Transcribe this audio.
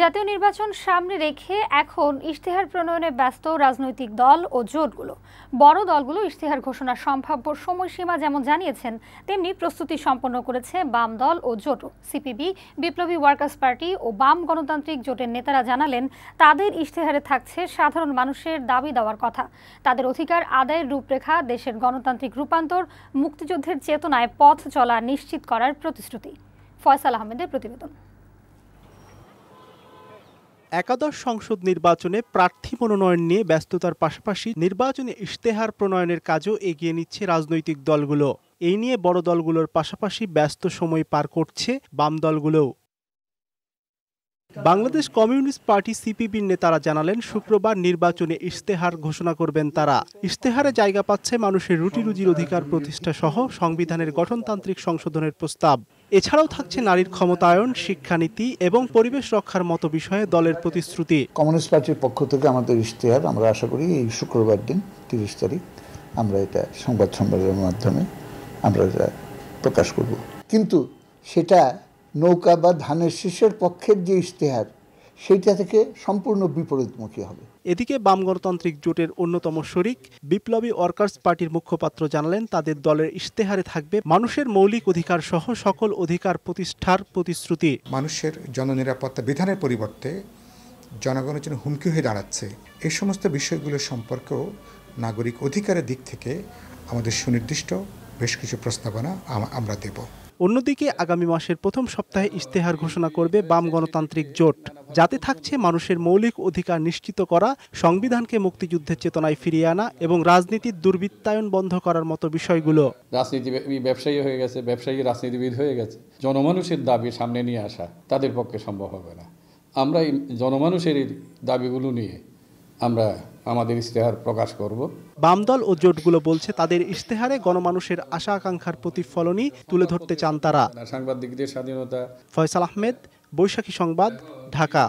জাতীয় নির্বাচন সামনে রেখে এখন ইশতেহার প্রণয়নে ব্যস্ত রাজনৈতিক দল ও জোটগুলো বড় দলগুলো ইশতেহার ঘোষণার সম্ভাব্য সময়সীমা যেমন জানিয়েছেন তেমনি প্রস্তুতি সম্পন্ন করেছে বাম দল ও জোটও সিপিবি বিপ্লবী ওয়ার্কার্স পার্টি ও বাম গণতান্ত্রিক জোটের নেতারা জানালেন তাদের ইশতেহারে থাকছে সাধারণ মানুষের দাবি দেওয়ার কথা তাদের অধিকার আদায়ের রূপরেখা দেশের গণতান্ত্রিক রূপান্তর মুক্তিযুদ্ধের চেতনায় পথ চলা নিশ্চিত করার প্রতিশ্রুতি ফয়সাল আহমেদের প্রতিবেদন একাদশ সংসদ নির্বাচনে প্রার্থী মনোনয়ন নিয়ে ব্যস্ততার পাশাপাশি নির্বাচনী ইশতেহার প্রণয়নের কাজও এগিয়ে নিচ্ছে রাজনৈতিক দলগুলো এই নিয়ে বড় দলগুলোর পাশাপাশি ব্যস্ত সময় পার করছে বাম দলগুলোও বাংলাদেশ কমিউনিস্ট পার্টি সিপিবির নেতারা জানালেন শুক্রবার নির্বাচনে ইশতেহার ঘোষণা করবেন তারা ইশতেহারে জায়গা পাচ্ছে মানুষের রুটি রুজির অধিকার প্রতিষ্ঠা সহ সংবিধানের গঠনতান্ত্রিক সংশোধনের প্রস্তাব এছাড়াও থাকছে নারীর ক্ষমতায়ন শিক্ষানীতি এবং পরিবেশ রক্ষার মতো বিষয়ে দলের প্রতিশ্রুতি কমিউনিস্ট পার্টির পক্ষ থেকে আমাদের ইশতেহার আমরা আশা করি এই শুক্রবার দিন তিরিশ তারিখ আমরা এটা সংবাদ সম্মেলনের মাধ্যমে আমরা এটা প্রকাশ করব কিন্তু সেটা নৌকা বা ধানের শীষের পক্ষের যে ইশতেহার সেইটা থেকে সম্পূর্ণ বিপরীতমুখী হবে এদিকে বাম গণতান্ত্রিক জোটের অন্যতম শরিক বিপ্লবী ওয়ার্কার্স পার্টির মুখপাত্র জানালেন তাদের দলের ইশতেহারে থাকবে মানুষের মৌলিক অধিকার সহ সকল অধিকার প্রতিষ্ঠার প্রতিশ্রুতি মানুষের জননিরাপত্তা বিধানের পরিবর্তে জনগণের জন্য হুমকি হয়ে দাঁড়াচ্ছে এই সমস্ত বিষয়গুলো সম্পর্কেও নাগরিক অধিকারের দিক থেকে আমাদের সুনির্দিষ্ট বেশ কিছু প্রস্তাবনা আমরা দেব অন্যদিকে আগামী মাসের প্রথম সপ্তাহে ইশতেহার ঘোষণা করবে বাম গণতান্ত্রিক জোট যাতে থাকছে মানুষের মৌলিক অধিকার নিশ্চিত করা সংবিধানকে মুক্তিযুদ্ধের চেতনায় ফিরিয়ে আনা এবং রাজনীতির দুর্বৃত্তায়ন বন্ধ করার মতো বিষয়গুলো রাজনীতি ব্যবসায়ী হয়ে গেছে ব্যবসায়ী রাজনীতিবিদ হয়ে গেছে জনমানুষের দাবি সামনে নিয়ে আসা তাদের পক্ষে সম্ভব হবে না আমরা এই জনমানুষের দাবিগুলো নিয়ে আমরা আমাদের ইশতেহার প্রকাশ করব বামদল ও জোটগুলো বলছে তাদের ইশতেহারে গণমানুষের আশা আকাঙ্ক্ষার প্রতিফলনই তুলে ধরতে চান তারা সাংবাদিকদের স্বাধীনতা ফয়সাল আহমেদ বৈশাখী সংবাদ ঢাকা